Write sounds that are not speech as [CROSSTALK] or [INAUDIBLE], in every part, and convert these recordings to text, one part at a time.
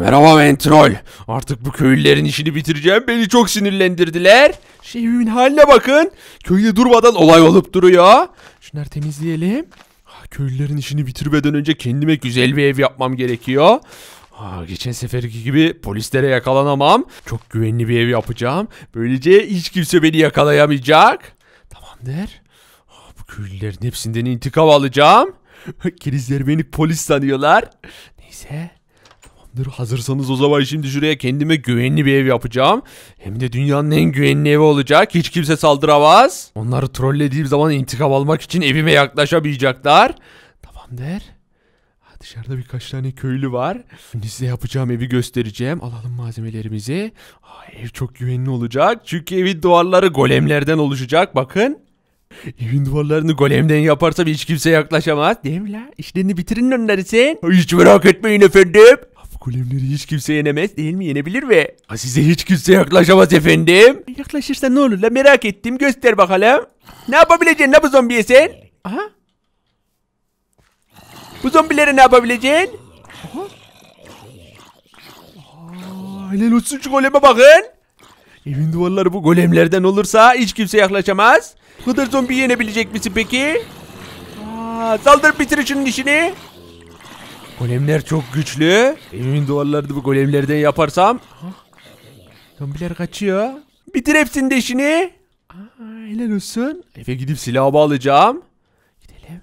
Merhaba Ventrol. Artık bu köylülerin işini bitireceğim. Beni çok sinirlendirdiler. Şevimin haline bakın. Köyde durmadan olay olup duruyor. Şunları temizleyelim. Köylülerin işini bitirmeden önce kendime güzel bir ev yapmam gerekiyor. Aa, geçen seferki gibi polislere yakalanamam. Çok güvenli bir ev yapacağım. Böylece hiç kimse beni yakalayamayacak. Tamamdır. Aa, bu köylülerin hepsinden intikam alacağım. [LAUGHS] Kerizler beni polis sanıyorlar. Neyse. Tamamdır hazırsanız o zaman şimdi şuraya kendime güvenli bir ev yapacağım. Hem de dünyanın en güvenli evi olacak. Hiç kimse saldıramaz. Onları trollediğim zaman intikam almak için evime yaklaşamayacaklar. Tamamdır. dışarıda birkaç tane köylü var. Şimdi size yapacağım evi göstereceğim. Alalım malzemelerimizi. Aa, ev çok güvenli olacak. Çünkü evin duvarları golemlerden oluşacak. Bakın. Evin duvarlarını golemden yaparsam hiç kimse yaklaşamaz. Değil mi la? İşlerini bitirin onları sen. Hiç merak etmeyin efendim golemleri hiç kimse yenemez değil mi? Yenebilir ve size hiç kimse yaklaşamaz efendim. Yaklaşırsa ne olur la merak ettim. Göster bakalım. Ne yapabileceksin la bu zombiye sen? Aha. Bu zombilere ne yapabileceksin? Aha. Aa, helal olsun şu goleme bakın. Evin duvarları bu golemlerden olursa hiç kimse yaklaşamaz. Bu kadar zombi yenebilecek misin peki? Aa, saldır bitir şunun işini. Golemler çok güçlü. Evimin duvarlarını bu golemlerden yaparsam. Zombiler kaçıyor. Bitir hepsinin de işini. Aa, helal olsun. Eve gidip silahımı alacağım. Gidelim.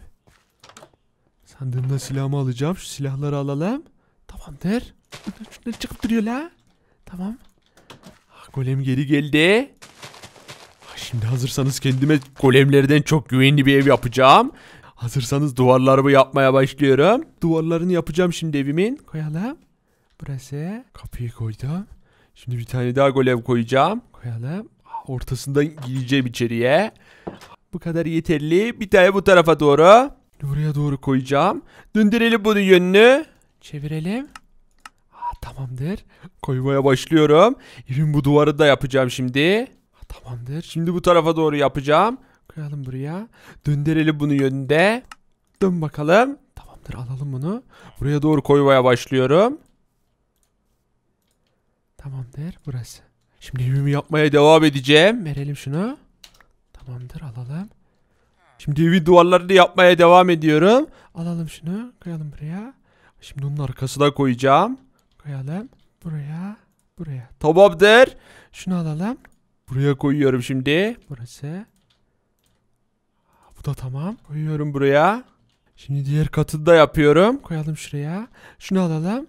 Sandığımda silahımı alacağım. Şu silahları alalım. Tamamdır. Şunları çıkıp duruyor la. Tamam. Ah, golem geri geldi. Ah, şimdi hazırsanız kendime golemlerden çok güvenli bir ev yapacağım. Hazırsanız duvarlarımı yapmaya başlıyorum. Duvarlarını yapacağım şimdi evimin. Koyalım. Burası. Kapıyı koydum. Şimdi bir tane daha golem koyacağım. Koyalım. Ah, ortasından gireceğim içeriye. Bu kadar yeterli. Bir tane bu tarafa doğru. Buraya doğru koyacağım. Döndürelim bunu yönünü. Çevirelim. Ha, ah, tamamdır. Koymaya başlıyorum. Evin bu duvarı da yapacağım şimdi. Ha, ah, tamamdır. Şimdi bu tarafa doğru yapacağım koyalım buraya. Döndürelim bunu yönde. Dön bakalım. Tamamdır alalım bunu. Buraya doğru koymaya başlıyorum. Tamamdır burası. Şimdi evimi yapmaya devam edeceğim. Verelim şunu. Tamamdır alalım. Şimdi evi duvarlarını yapmaya devam ediyorum. Alalım şunu. Koyalım buraya. Şimdi onun arkasına koyacağım. Koyalım. Buraya. Buraya. Tamamdır. Şunu alalım. Buraya koyuyorum şimdi. Burası da tamam. Koyuyorum buraya. Şimdi diğer katı da yapıyorum. Koyalım şuraya. Şunu alalım.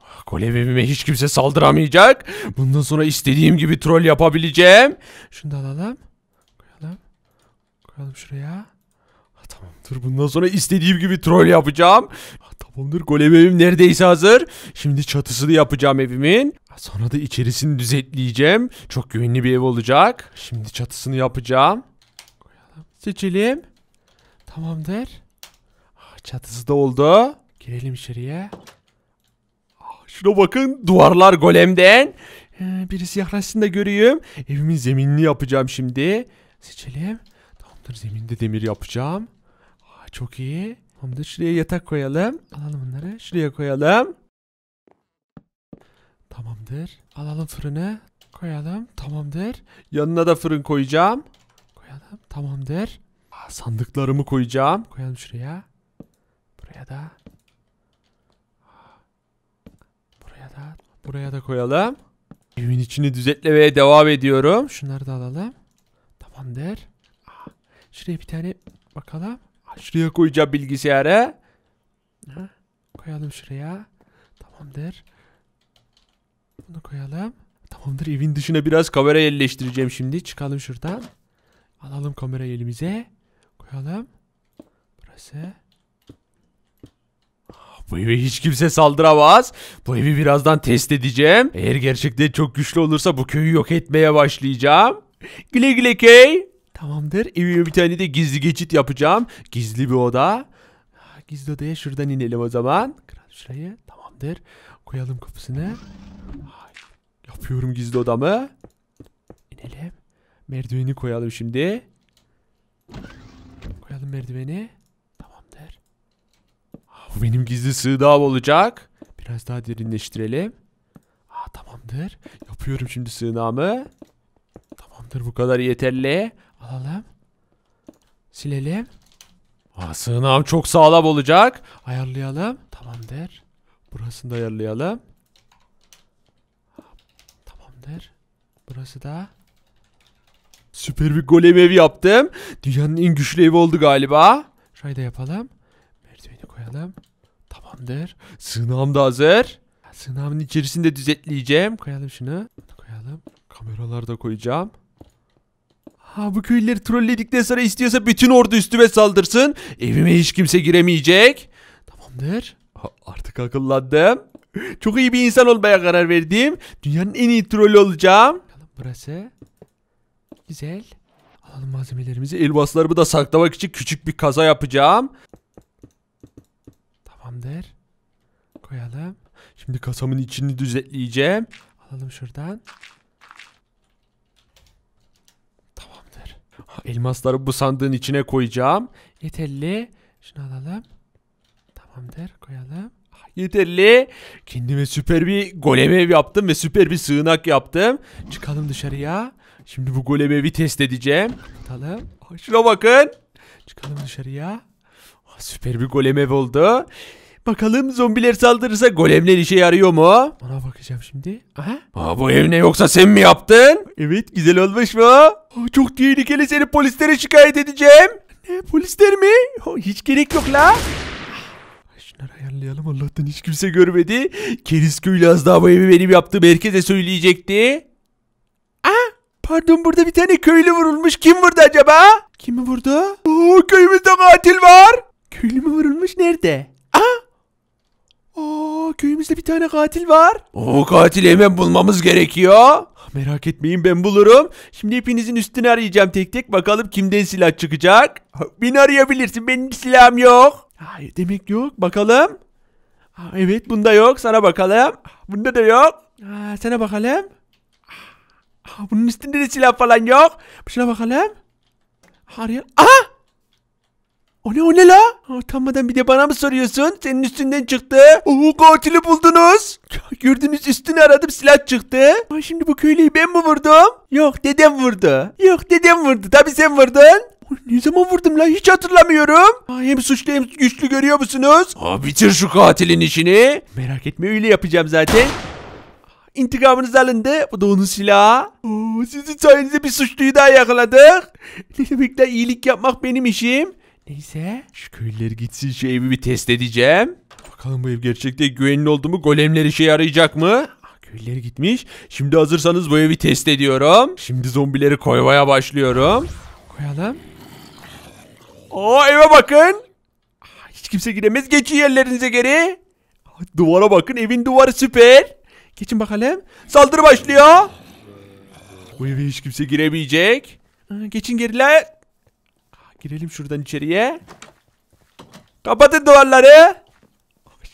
Ah, Kolev evime hiç kimse saldıramayacak. Bundan sonra istediğim gibi troll yapabileceğim. Şunu da alalım. Koyalım. Koyalım şuraya. Ha, ah, tamamdır. Bundan sonra istediğim gibi troll yapacağım. Ha, ah, tamamdır. Kolev evim neredeyse hazır. Şimdi çatısını yapacağım evimin. Sonra da içerisini düzeltleyeceğim. Çok güvenli bir ev olacak. Şimdi çatısını yapacağım. Seçelim. Tamamdır. Ah, çatısı da oldu. Girelim içeriye. Ah, şuna bakın duvarlar golemden. Ee, birisi yaklaşsın da göreyim. Evimin zeminini yapacağım şimdi. Seçelim. Tamamdır zeminde demir yapacağım. Aa, ah, çok iyi. Tamamdır şuraya yatak koyalım. Alalım bunları. Şuraya koyalım. Tamamdır. Alalım fırını. Koyalım. Tamamdır. Yanına da fırın koyacağım. Koyalım. Tamam der. Aa, sandıklarımı koyacağım. Koyalım şuraya. Buraya da. Buraya da. Buraya da koyalım. Evin içini düzetlemeye devam ediyorum. Şunları da alalım. Tamamdır. Aa, şuraya bir tane bakalım. Aa, şuraya koyacağım bilgisayarı. Ha, koyalım şuraya. Tamamdır. Bunu koyalım. Tamamdır evin dışına biraz kamera yerleştireceğim şimdi. Çıkalım şuradan. Alalım kamerayı elimize. Koyalım. Burası. Ah, bu evi hiç kimse saldıramaz. Bu evi birazdan test edeceğim. Eğer gerçekten çok güçlü olursa bu köyü yok etmeye başlayacağım. Güle güle köy. Tamamdır. Evime bir tane de gizli geçit yapacağım. Gizli bir oda. Gizli odaya şuradan inelim o zaman. Kral şurayı. Tamamdır. Koyalım kapısını. Yapıyorum gizli odamı. İnelim. Merdiveni koyalım şimdi. Koyalım merdiveni. Tamamdır. Aa, bu benim gizli sığdağım olacak. Biraz daha derinleştirelim. Aa, tamamdır. Yapıyorum şimdi sığınağımı. Tamamdır bu kadar yeterli. Alalım. Silelim. Aa, sığınağım çok sağlam olacak. Ayarlayalım. Tamamdır. Burasını da ayarlayalım. Tamamdır. Burası da. Süper bir golem evi yaptım. Dünyanın en güçlü evi oldu galiba. Şurayı da yapalım. Merdiveni koyalım. Tamamdır. Sığınağım da hazır. Sığınağımın içerisini de düzetleyeceğim. Koyalım şunu. Koyalım. Kameralar da koyacağım. Ha bu köylüleri trolledikten sonra istiyorsa bütün ordu üstüme saldırsın. Evime hiç kimse giremeyecek. Tamamdır. Ha, artık akıllandım. Çok iyi bir insan olmaya karar verdim. Dünyanın en iyi trolü olacağım. Burası. Güzel. Alalım malzemelerimizi. Elmaslarımı da saklamak için küçük bir kaza yapacağım. Tamamdır. Koyalım. Şimdi kasamın içini düzeltleyeceğim. Alalım şuradan. Tamamdır. elmasları bu sandığın içine koyacağım. Yeterli. Şunu alalım. Tamamdır. Koyalım yeterli. Kendime süper bir golem ev yaptım ve süper bir sığınak yaptım. Çıkalım dışarıya. Şimdi bu golem evi test edeceğim. Bakalım. Şuna bakın. Çıkalım dışarıya. Süper bir golem ev oldu. Bakalım zombiler saldırırsa golemler işe yarıyor mu? Ona bakacağım şimdi. Aha. Aa, bu ev ne yoksa sen mi yaptın? Evet güzel olmuş mu? Aa, çok tehlikeli seni polislere şikayet edeceğim. Ne polisler mi? Hiç gerek yok la. Şunları ayarlayalım Allah'tan hiç kimse görmedi. Keriz köylü az daha bu evi benim yaptığım herkese söyleyecekti. Ah pardon burada bir tane köylü vurulmuş. Kim vurdu acaba? Kimi vurdu? Oo köyümüzde katil var. Köylü mü vurulmuş nerede? Ah Oo köyümüzde bir tane katil var. Oo katili hemen bulmamız gerekiyor. Ah, merak etmeyin ben bulurum. Şimdi hepinizin üstünü arayacağım tek tek. Bakalım kimden silah çıkacak. Beni arayabilirsin. Benim silahım yok. Hayır demek yok. Bakalım. evet bunda yok. Sana bakalım. Bunda da yok. sana bakalım. bunun üstünde de silah falan yok. Şuna bakalım. Harika. Aha! O ne o ne la? Utanmadan bir de bana mı soruyorsun? Senin üstünden çıktı. Oo katili buldunuz. [LAUGHS] Gördünüz üstünü aradım silah çıktı. şimdi bu köylüyü ben mi vurdum? Yok dedem vurdu. Yok dedem vurdu. Tabii sen vurdun. Ne zaman vurdum lan hiç hatırlamıyorum. Aa, hem suçlu hem güçlü görüyor musunuz? Aa, bitir şu katilin işini. Merak etme öyle yapacağım zaten. İntikamınız alındı. Bu da onun silahı. Oo, sizin sayenizde bir suçluyu daha yakaladık. Ne demek lan iyilik yapmak benim işim. Neyse şu köylüler gitsin şu evi bir test edeceğim. Bakalım bu ev gerçekten güvenli oldu mu? Golemler işe yarayacak mı? Ah, Köylüleri gitmiş. Şimdi hazırsanız bu evi test ediyorum. Şimdi zombileri koymaya başlıyorum. Koyalım. Aa eve bakın. hiç kimse giremez. Geçin yerlerinize geri. duvara bakın. Evin duvarı süper. Geçin bakalım. Saldırı başlıyor. Bu eve hiç kimse giremeyecek. geçin geriler. Aa, girelim şuradan içeriye. Kapatın duvarları.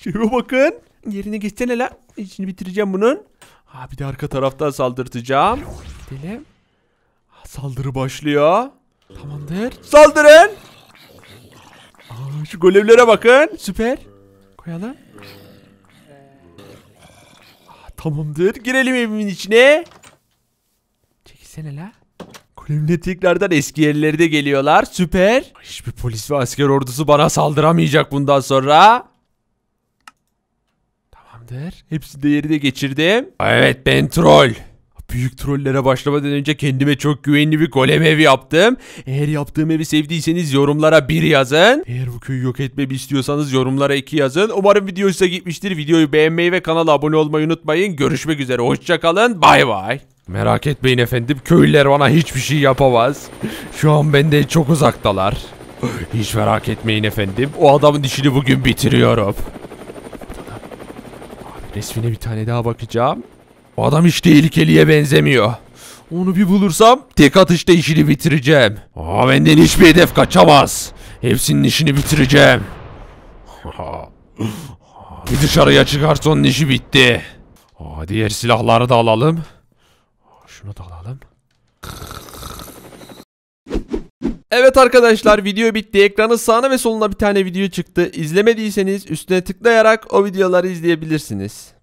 Şuraya bakın. Yerine geçsene lan. İçini bitireceğim bunun. Ha bir de arka taraftan saldırtacağım. Gidelim. Saldırı başlıyor. Tamamdır. Saldırın. Şu golemlere bakın. Süper. Koyalım. tamamdır. Girelim evimin içine. Çekilsene la. Golemle tekrardan eski yerlerde geliyorlar. Süper. Hiçbir polis ve asker ordusu bana saldıramayacak bundan sonra. Tamamdır. Hepsini de yerine geçirdim. Evet ben troll. Büyük trollere başlamadan önce kendime çok güvenli bir golem evi yaptım. Eğer yaptığım evi sevdiyseniz yorumlara bir yazın. Eğer bu köyü yok etmemi istiyorsanız yorumlara iki yazın. Umarım video size gitmiştir. Videoyu beğenmeyi ve kanala abone olmayı unutmayın. Görüşmek üzere. Hoşçakalın. Bay bay. Merak etmeyin efendim. Köylüler bana hiçbir şey yapamaz. Şu an benden çok uzaktalar. Hiç merak etmeyin efendim. O adamın işini bugün bitiriyorum. Abi Resmine bir tane daha bakacağım. Bu adam hiç tehlikeliye benzemiyor. Onu bir bulursam tek atışta işini bitireceğim. Aa, benden hiçbir hedef kaçamaz. Hepsinin işini bitireceğim. [LAUGHS] bir dışarıya çıkar, onun işi bitti. Aa, diğer silahları da alalım. Şunu da alalım. Evet arkadaşlar video bitti. Ekranın sağına ve soluna bir tane video çıktı. İzlemediyseniz üstüne tıklayarak o videoları izleyebilirsiniz.